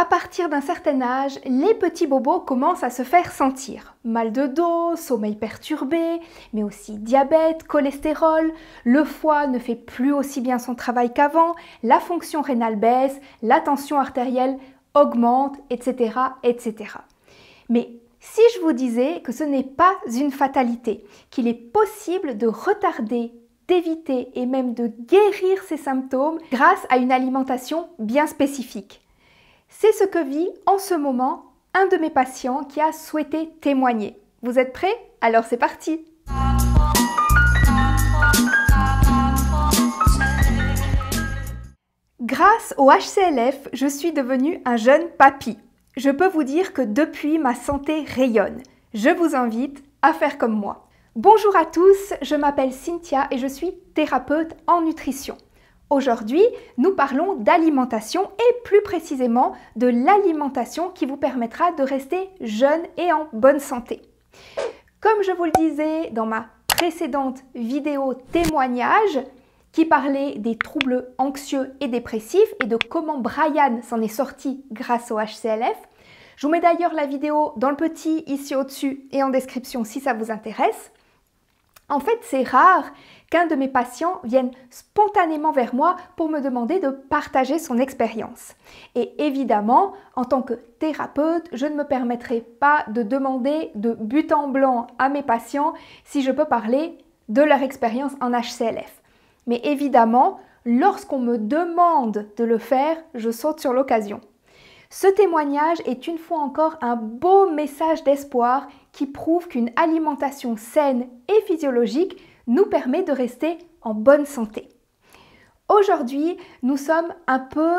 À partir d'un certain âge, les petits bobos commencent à se faire sentir. Mal de dos, sommeil perturbé, mais aussi diabète, cholestérol, le foie ne fait plus aussi bien son travail qu'avant, la fonction rénale baisse, la tension artérielle augmente, etc. etc. Mais si je vous disais que ce n'est pas une fatalité, qu'il est possible de retarder d'éviter et même de guérir ces symptômes grâce à une alimentation bien spécifique. C'est ce que vit en ce moment un de mes patients qui a souhaité témoigner. Vous êtes prêts Alors c'est parti Grâce au HCLF, je suis devenue un jeune papy. Je peux vous dire que depuis, ma santé rayonne. Je vous invite à faire comme moi. Bonjour à tous, je m'appelle Cynthia et je suis thérapeute en nutrition. Aujourd'hui, nous parlons d'alimentation et plus précisément de l'alimentation qui vous permettra de rester jeune et en bonne santé. Comme je vous le disais dans ma précédente vidéo témoignage qui parlait des troubles anxieux et dépressifs et de comment Brian s'en est sorti grâce au HCLF, je vous mets d'ailleurs la vidéo dans le petit ici au-dessus et en description si ça vous intéresse. En fait, c'est rare qu'un de mes patients vienne spontanément vers moi pour me demander de partager son expérience. Et évidemment, en tant que thérapeute, je ne me permettrai pas de demander de but en blanc à mes patients si je peux parler de leur expérience en HCLF. Mais évidemment, lorsqu'on me demande de le faire, je saute sur l'occasion. Ce témoignage est une fois encore un beau message d'espoir qui prouve qu'une alimentation saine et physiologique nous permet de rester en bonne santé. Aujourd'hui, nous sommes un peu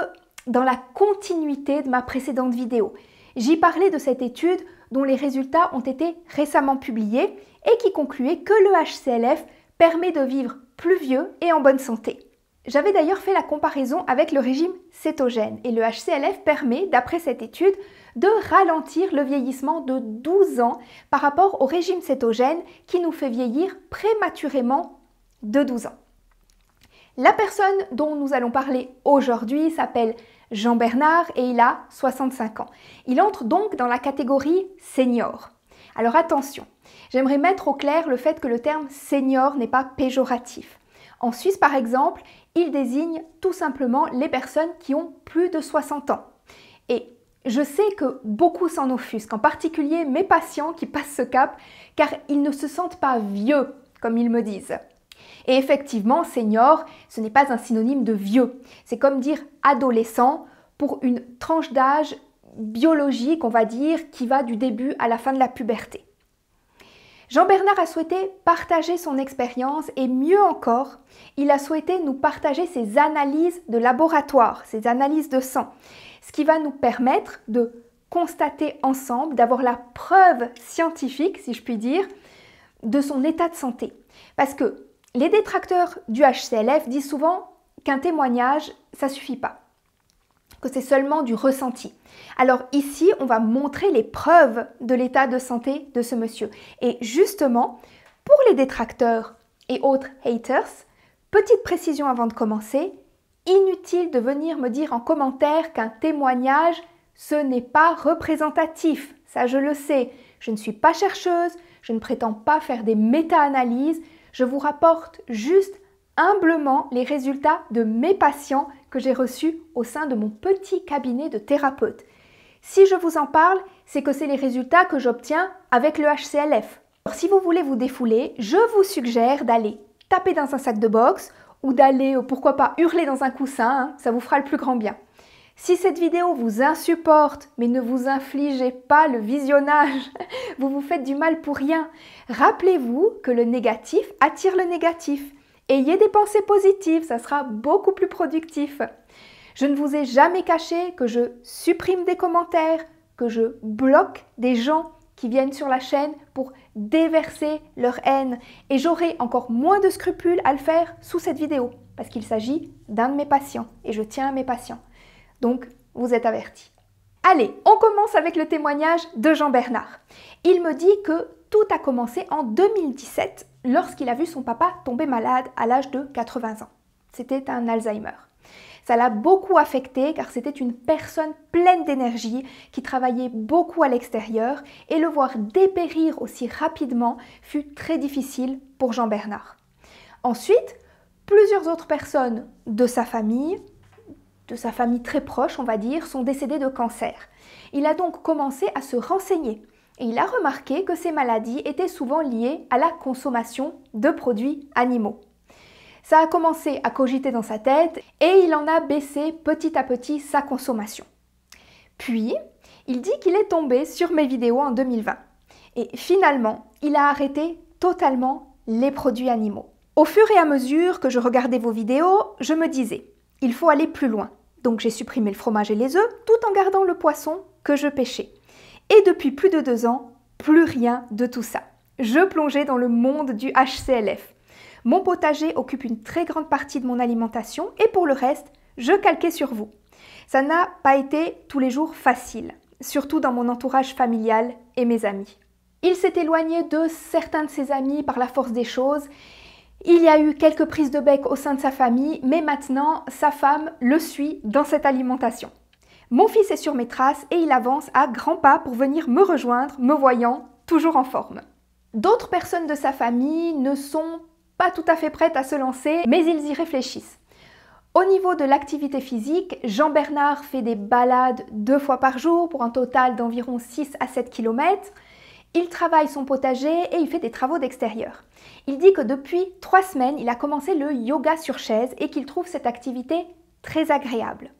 dans la continuité de ma précédente vidéo. J'y parlais de cette étude dont les résultats ont été récemment publiés et qui concluait que le HCLF permet de vivre plus vieux et en bonne santé. J'avais d'ailleurs fait la comparaison avec le régime cétogène et le HCLF permet, d'après cette étude, de ralentir le vieillissement de 12 ans par rapport au régime cétogène qui nous fait vieillir prématurément de 12 ans. La personne dont nous allons parler aujourd'hui s'appelle Jean Bernard et il a 65 ans. Il entre donc dans la catégorie senior. Alors attention, j'aimerais mettre au clair le fait que le terme senior n'est pas péjoratif. En Suisse par exemple, il désigne tout simplement les personnes qui ont plus de 60 ans. Et je sais que beaucoup s'en offusquent, en particulier mes patients qui passent ce cap, car ils ne se sentent pas vieux, comme ils me disent. Et effectivement, senior, ce n'est pas un synonyme de vieux. C'est comme dire adolescent pour une tranche d'âge biologique, on va dire, qui va du début à la fin de la puberté. Jean-Bernard a souhaité partager son expérience et mieux encore, il a souhaité nous partager ses analyses de laboratoire, ses analyses de sang, ce qui va nous permettre de constater ensemble, d'avoir la preuve scientifique, si je puis dire, de son état de santé. Parce que les détracteurs du HCLF disent souvent qu'un témoignage, ça suffit pas, que c'est seulement du ressenti. Alors ici, on va montrer les preuves de l'état de santé de ce monsieur. Et justement, pour les détracteurs et autres haters, petite précision avant de commencer, inutile de venir me dire en commentaire qu'un témoignage, ce n'est pas représentatif. Ça, je le sais. Je ne suis pas chercheuse, je ne prétends pas faire des méta-analyses, je vous rapporte juste humblement les résultats de mes patients que j'ai reçus au sein de mon petit cabinet de thérapeute. Si je vous en parle, c'est que c'est les résultats que j'obtiens avec le HCLF. Alors, si vous voulez vous défouler, je vous suggère d'aller taper dans un sac de boxe ou d'aller, euh, pourquoi pas, hurler dans un coussin, hein, ça vous fera le plus grand bien. Si cette vidéo vous insupporte, mais ne vous infligez pas le visionnage, vous vous faites du mal pour rien. Rappelez-vous que le négatif attire le négatif. Ayez des pensées positives, ça sera beaucoup plus productif. Je ne vous ai jamais caché que je supprime des commentaires, que je bloque des gens qui viennent sur la chaîne pour déverser leur haine et j'aurai encore moins de scrupules à le faire sous cette vidéo parce qu'il s'agit d'un de mes patients et je tiens à mes patients. Donc, vous êtes avertis. Allez, on commence avec le témoignage de Jean Bernard. Il me dit que tout a commencé en 2017 lorsqu'il a vu son papa tomber malade à l'âge de 80 ans. C'était un Alzheimer. Ça l'a beaucoup affecté car c'était une personne pleine d'énergie qui travaillait beaucoup à l'extérieur et le voir dépérir aussi rapidement fut très difficile pour Jean Bernard. Ensuite, plusieurs autres personnes de sa famille, de sa famille très proche on va dire, sont décédées de cancer. Il a donc commencé à se renseigner et il a remarqué que ces maladies étaient souvent liées à la consommation de produits animaux. Ça a commencé à cogiter dans sa tête et il en a baissé petit à petit sa consommation. Puis, il dit qu'il est tombé sur mes vidéos en 2020. Et finalement, il a arrêté totalement les produits animaux. Au fur et à mesure que je regardais vos vidéos, je me disais, il faut aller plus loin. Donc j'ai supprimé le fromage et les œufs tout en gardant le poisson que je pêchais. Et depuis plus de deux ans, plus rien de tout ça. Je plongeais dans le monde du HCLF. Mon potager occupe une très grande partie de mon alimentation et pour le reste, je calquais sur vous. Ça n'a pas été tous les jours facile, surtout dans mon entourage familial et mes amis. Il s'est éloigné de certains de ses amis par la force des choses. Il y a eu quelques prises de bec au sein de sa famille, mais maintenant, sa femme le suit dans cette alimentation. Mon fils est sur mes traces et il avance à grands pas pour venir me rejoindre, me voyant toujours en forme. D'autres personnes de sa famille ne sont pas tout à fait prête à se lancer, mais ils y réfléchissent. Au niveau de l'activité physique, Jean-Bernard fait des balades deux fois par jour pour un total d'environ 6 à 7 km. Il travaille son potager et il fait des travaux d'extérieur. Il dit que depuis trois semaines, il a commencé le yoga sur chaise et qu'il trouve cette activité très agréable.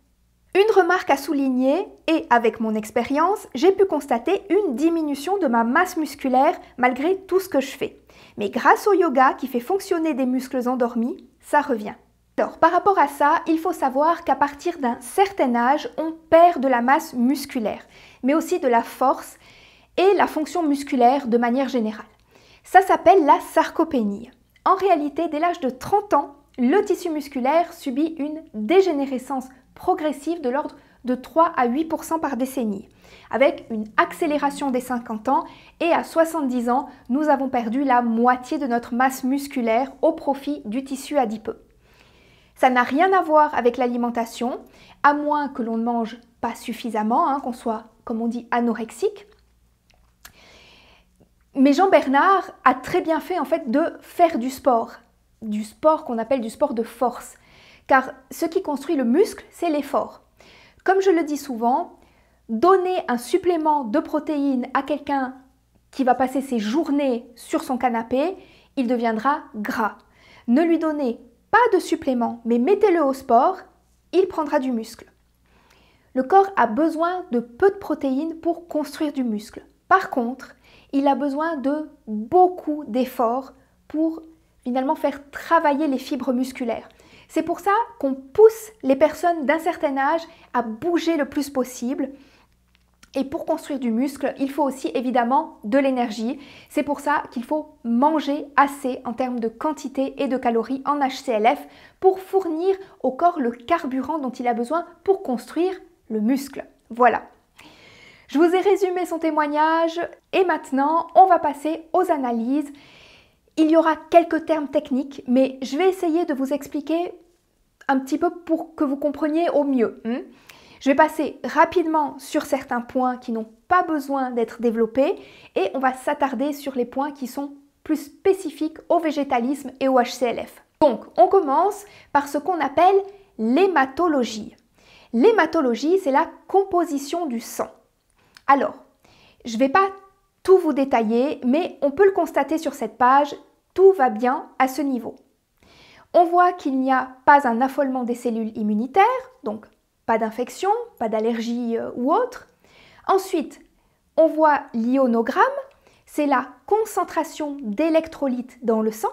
Une remarque à souligner, et avec mon expérience, j'ai pu constater une diminution de ma masse musculaire malgré tout ce que je fais. Mais grâce au yoga qui fait fonctionner des muscles endormis, ça revient. Alors, par rapport à ça, il faut savoir qu'à partir d'un certain âge, on perd de la masse musculaire, mais aussi de la force et la fonction musculaire de manière générale. Ça s'appelle la sarcopénie. En réalité, dès l'âge de 30 ans, le tissu musculaire subit une dégénérescence progressive de l'ordre de 3 à 8% par décennie, avec une accélération des 50 ans et à 70 ans, nous avons perdu la moitié de notre masse musculaire au profit du tissu adipeux. Ça n'a rien à voir avec l'alimentation, à moins que l'on ne mange pas suffisamment, hein, qu'on soit, comme on dit, anorexique. Mais Jean Bernard a très bien fait en fait de faire du sport, du sport qu'on appelle du sport de force car ce qui construit le muscle, c'est l'effort. Comme je le dis souvent, donner un supplément de protéines à quelqu'un qui va passer ses journées sur son canapé, il deviendra gras. Ne lui donnez pas de supplément, mais mettez-le au sport, il prendra du muscle. Le corps a besoin de peu de protéines pour construire du muscle. Par contre, il a besoin de beaucoup d'efforts pour finalement faire travailler les fibres musculaires. C'est pour ça qu'on pousse les personnes d'un certain âge à bouger le plus possible. Et pour construire du muscle, il faut aussi évidemment de l'énergie. C'est pour ça qu'il faut manger assez en termes de quantité et de calories en HCLF pour fournir au corps le carburant dont il a besoin pour construire le muscle. Voilà. Je vous ai résumé son témoignage et maintenant on va passer aux analyses. Il y aura quelques termes techniques, mais je vais essayer de vous expliquer un petit peu pour que vous compreniez au mieux. Hmm. je vais passer rapidement sur certains points qui n'ont pas besoin d'être développés et on va s'attarder sur les points qui sont plus spécifiques au végétalisme et au HCLF. Donc, on commence par ce qu'on appelle l'hématologie. L'hématologie, c'est la composition du sang. Alors, je ne vais pas tout vous détailler, mais on peut le constater sur cette page, tout va bien à ce niveau. On voit qu'il n'y a pas un affolement des cellules immunitaires, donc pas d'infection, pas d'allergie euh, ou autre. Ensuite, on voit l'ionogramme, c'est la concentration d'électrolytes dans le sang.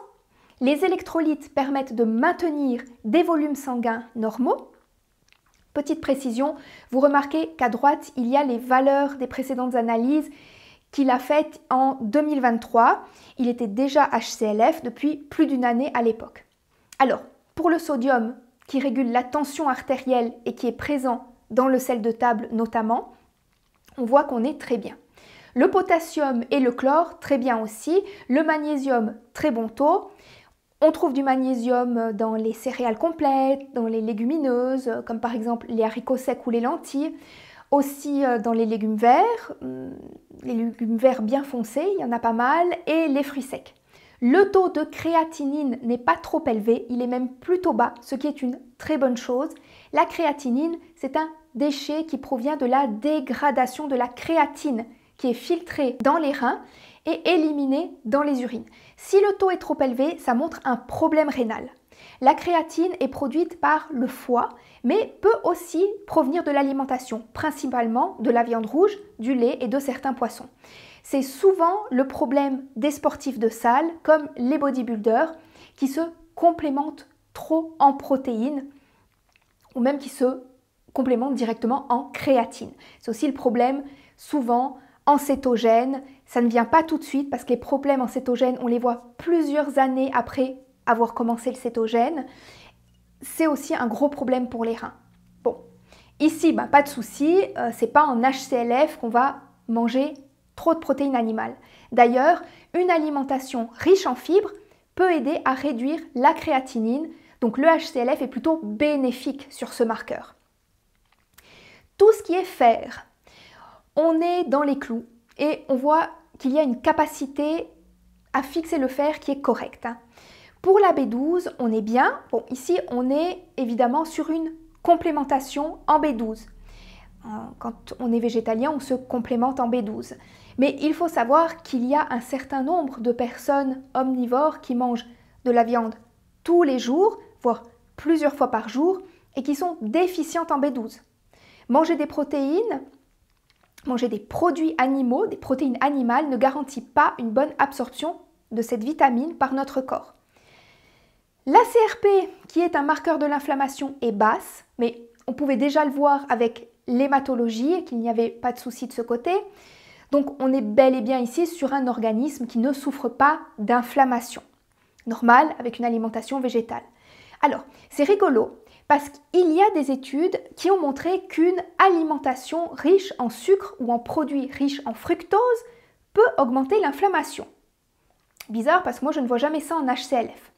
Les électrolytes permettent de maintenir des volumes sanguins normaux. Petite précision, vous remarquez qu'à droite, il y a les valeurs des précédentes analyses qu'il a faite en 2023. Il était déjà HCLF depuis plus d'une année à l'époque. Alors, pour le sodium qui régule la tension artérielle et qui est présent dans le sel de table notamment, on voit qu'on est très bien. Le potassium et le chlore, très bien aussi. Le magnésium, très bon taux. On trouve du magnésium dans les céréales complètes, dans les légumineuses, comme par exemple les haricots secs ou les lentilles. Aussi euh, dans les légumes verts, hmm, les légumes verts bien foncés, il y en a pas mal, et les fruits secs. Le taux de créatinine n'est pas trop élevé, il est même plutôt bas, ce qui est une très bonne chose. La créatinine, c'est un déchet qui provient de la dégradation de la créatine qui est filtrée dans les reins et éliminée dans les urines. Si le taux est trop élevé, ça montre un problème rénal. La créatine est produite par le foie, mais peut aussi provenir de l'alimentation, principalement de la viande rouge, du lait et de certains poissons. C'est souvent le problème des sportifs de salle, comme les bodybuilders, qui se complémentent trop en protéines, ou même qui se complémentent directement en créatine. C'est aussi le problème souvent en cétogène. Ça ne vient pas tout de suite parce que les problèmes en cétogène, on les voit plusieurs années après avoir commencé le cétogène, c'est aussi un gros problème pour les reins. Bon, ici, bah, pas de souci, euh, c'est pas en HCLF qu'on va manger trop de protéines animales. D'ailleurs, une alimentation riche en fibres peut aider à réduire la créatinine, donc le HCLF est plutôt bénéfique sur ce marqueur. Tout ce qui est fer, on est dans les clous et on voit qu'il y a une capacité à fixer le fer qui est correcte. Hein. Pour la B12, on est bien. Bon, ici, on est évidemment sur une complémentation en B12. Euh, quand on est végétalien, on se complémente en B12. Mais il faut savoir qu'il y a un certain nombre de personnes omnivores qui mangent de la viande tous les jours, voire plusieurs fois par jour, et qui sont déficientes en B12. Manger des protéines, manger des produits animaux, des protéines animales, ne garantit pas une bonne absorption de cette vitamine par notre corps. La CRP, qui est un marqueur de l'inflammation, est basse, mais on pouvait déjà le voir avec l'hématologie qu'il n'y avait pas de souci de ce côté. Donc on est bel et bien ici sur un organisme qui ne souffre pas d'inflammation. Normal, avec une alimentation végétale. Alors, c'est rigolo parce qu'il y a des études qui ont montré qu'une alimentation riche en sucre ou en produits riches en fructose peut augmenter l'inflammation. Bizarre parce que moi je ne vois jamais ça en HCLF.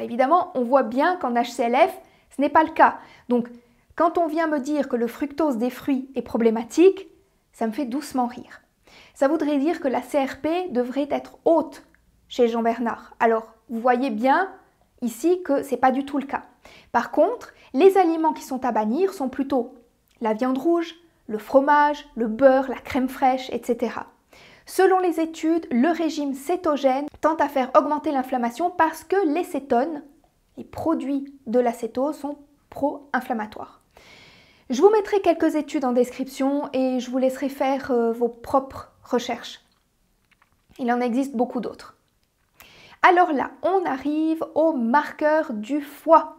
Bah, évidemment, on voit bien qu'en HCLF, ce n'est pas le cas. Donc, quand on vient me dire que le fructose des fruits est problématique, ça me fait doucement rire. Ça voudrait dire que la CRP devrait être haute chez Jean Bernard. Alors, vous voyez bien ici que ce n'est pas du tout le cas. Par contre, les aliments qui sont à bannir sont plutôt la viande rouge, le fromage, le beurre, la crème fraîche, etc. Selon les études, le régime cétogène tend à faire augmenter l'inflammation parce que les cétones, les produits de l'acéto, sont pro-inflammatoires. Je vous mettrai quelques études en description et je vous laisserai faire euh, vos propres recherches. Il en existe beaucoup d'autres. Alors là, on arrive aux marqueurs du foie.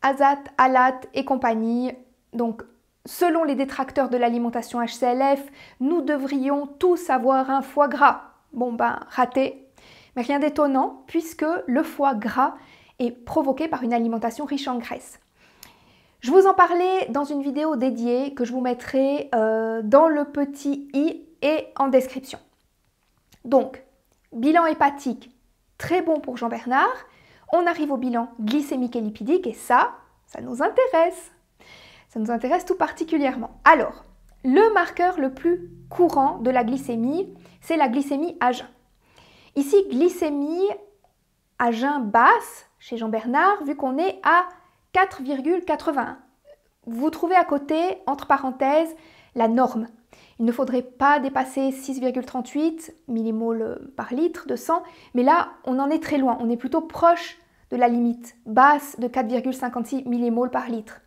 Azat, alat et compagnie, donc Selon les détracteurs de l'alimentation HCLF, nous devrions tous avoir un foie gras. Bon ben, raté. Mais rien d'étonnant, puisque le foie gras est provoqué par une alimentation riche en graisse. Je vous en parlais dans une vidéo dédiée que je vous mettrai euh, dans le petit i et en description. Donc, bilan hépatique, très bon pour Jean-Bernard. On arrive au bilan glycémique et lipidique et ça, ça nous intéresse. Ça nous intéresse tout particulièrement. Alors, le marqueur le plus courant de la glycémie, c'est la glycémie à jeun. Ici, glycémie à jeun basse chez Jean Bernard, vu qu'on est à 4,80 Vous trouvez à côté, entre parenthèses, la norme. Il ne faudrait pas dépasser 6,38 millimoles euh, par litre de sang, mais là, on en est très loin. On est plutôt proche de la limite basse de 4,56 millimoles par litre.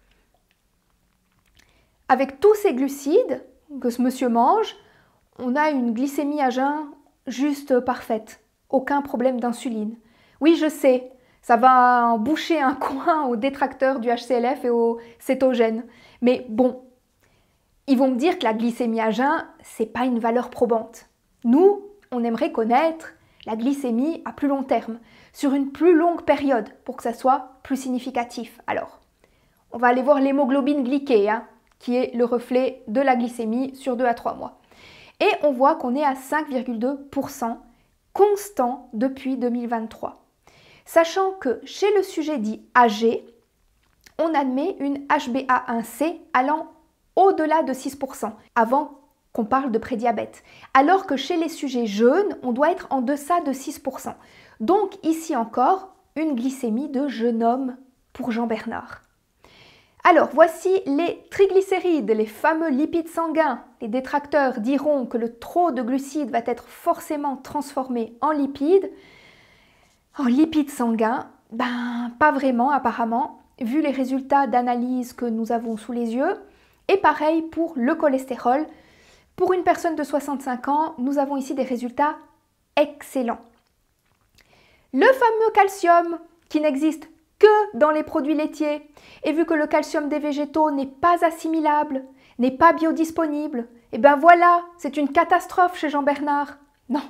Avec tous ces glucides que ce monsieur mange, on a une glycémie à jeun juste parfaite. Aucun problème d'insuline. Oui, je sais, ça va boucher un coin aux détracteurs du HCLF et aux cétogènes. Mais bon, ils vont me dire que la glycémie à jeun, c'est pas une valeur probante. Nous, on aimerait connaître la glycémie à plus long terme, sur une plus longue période, pour que ça soit plus significatif. Alors, on va aller voir l'hémoglobine glyquée. Hein qui est le reflet de la glycémie sur 2 à 3 mois. Et on voit qu'on est à 5,2% constant depuis 2023. Sachant que chez le sujet dit âgé, on admet une HbA1c allant au-delà de 6% avant qu'on parle de prédiabète. Alors que chez les sujets jeunes, on doit être en deçà de 6%. Donc ici encore, une glycémie de jeune homme pour Jean Bernard. Alors, voici les triglycérides, les fameux lipides sanguins. Les détracteurs diront que le trop de glucides va être forcément transformé en lipides. En lipides sanguins, ben pas vraiment apparemment, vu les résultats d'analyse que nous avons sous les yeux. Et pareil pour le cholestérol. Pour une personne de 65 ans, nous avons ici des résultats excellents. Le fameux calcium, qui n'existe que dans les produits laitiers. Et vu que le calcium des végétaux n'est pas assimilable, n'est pas biodisponible, et eh ben voilà, c'est une catastrophe chez Jean-Bernard. Non,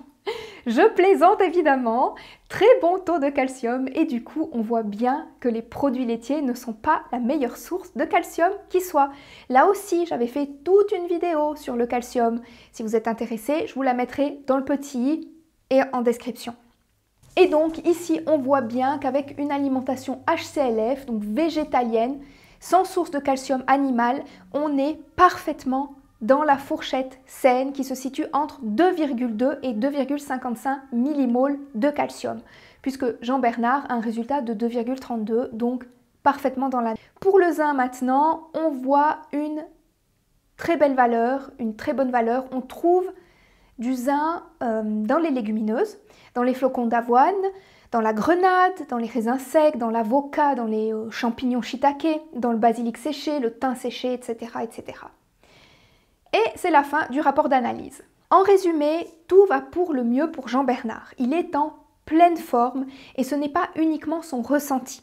je plaisante évidemment, très bon taux de calcium et du coup on voit bien que les produits laitiers ne sont pas la meilleure source de calcium qui soit. Là aussi j'avais fait toute une vidéo sur le calcium. Si vous êtes intéressé, je vous la mettrai dans le petit et en description. Et donc ici, on voit bien qu'avec une alimentation HCLF, donc végétalienne, sans source de calcium animal, on est parfaitement dans la fourchette saine qui se situe entre 2,2 et 2,55 millimoles de calcium, puisque Jean Bernard a un résultat de 2,32, donc parfaitement dans la... Pour le zinc maintenant, on voit une très belle valeur, une très bonne valeur. On trouve du zinc euh, dans les légumineuses, dans les flocons d'avoine, dans la grenade, dans les raisins secs, dans l'avocat, dans les euh, champignons shiitake, dans le basilic séché, le thym séché, etc. etc. Et c'est la fin du rapport d'analyse. En résumé, tout va pour le mieux pour Jean Bernard. Il est en pleine forme et ce n'est pas uniquement son ressenti.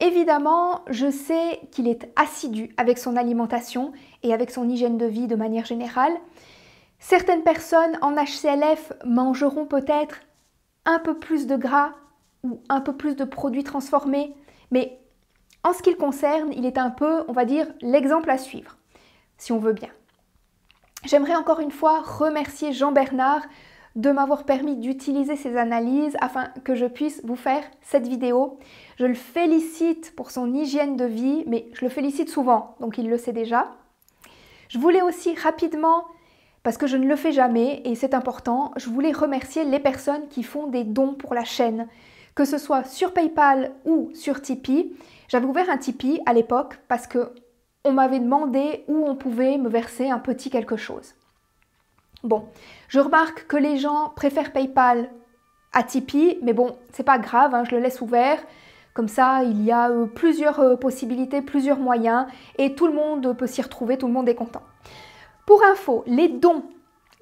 Évidemment, je sais qu'il est assidu avec son alimentation et avec son hygiène de vie de manière générale, Certaines personnes en HCLF mangeront peut-être un peu plus de gras ou un peu plus de produits transformés, mais en ce qui le concerne, il est un peu, on va dire, l'exemple à suivre, si on veut bien. J'aimerais encore une fois remercier Jean-Bernard de m'avoir permis d'utiliser ses analyses afin que je puisse vous faire cette vidéo. Je le félicite pour son hygiène de vie, mais je le félicite souvent, donc il le sait déjà. Je voulais aussi rapidement parce que je ne le fais jamais et c'est important, je voulais remercier les personnes qui font des dons pour la chaîne, que ce soit sur PayPal ou sur Tipeee. J'avais ouvert un Tipeee à l'époque parce que on m'avait demandé où on pouvait me verser un petit quelque chose. Bon, je remarque que les gens préfèrent PayPal à Tipeee, mais bon, c'est pas grave, hein, je le laisse ouvert. Comme ça, il y a euh, plusieurs euh, possibilités, plusieurs moyens, et tout le monde peut s'y retrouver, tout le monde est content. Pour info, les dons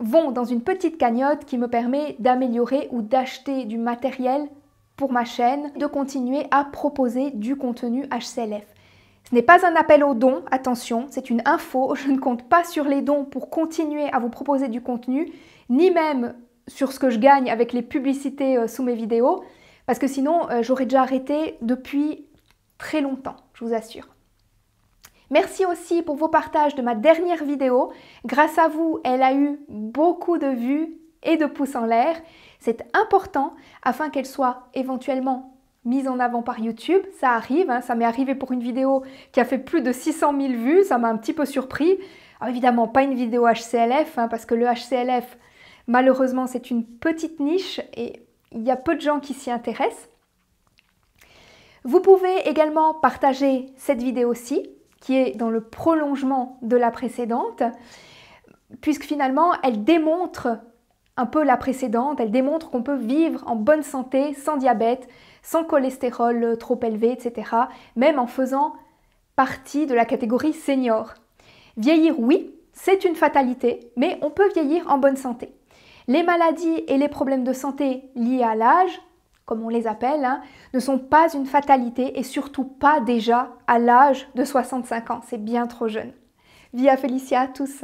vont dans une petite cagnotte qui me permet d'améliorer ou d'acheter du matériel pour ma chaîne, de continuer à proposer du contenu HCLF. Ce n'est pas un appel aux dons, attention, c'est une info, je ne compte pas sur les dons pour continuer à vous proposer du contenu, ni même sur ce que je gagne avec les publicités euh, sous mes vidéos, parce que sinon euh, j'aurais déjà arrêté depuis très longtemps, je vous assure. Merci aussi pour vos partages de ma dernière vidéo. Grâce à vous, elle a eu beaucoup de vues et de pouces en l'air. C'est important afin qu'elle soit éventuellement mise en avant par YouTube. Ça arrive, hein. ça m'est arrivé pour une vidéo qui a fait plus de 600 000 vues, ça m'a un petit peu surpris. évidemment, pas une vidéo HCLF, hein, parce que le HCLF, malheureusement, c'est une petite niche et il y a peu de gens qui s'y intéressent. Vous pouvez également partager cette vidéo-ci qui est dans le prolongement de la précédente, puisque finalement, elle démontre un peu la précédente, elle démontre qu'on peut vivre en bonne santé, sans diabète, sans cholestérol trop élevé, etc., même en faisant partie de la catégorie senior. Vieillir, oui, c'est une fatalité, mais on peut vieillir en bonne santé. Les maladies et les problèmes de santé liés à l'âge comme on les appelle, hein, ne sont pas une fatalité et surtout pas déjà à l'âge de 65 ans. C'est bien trop jeune. Via Felicia à tous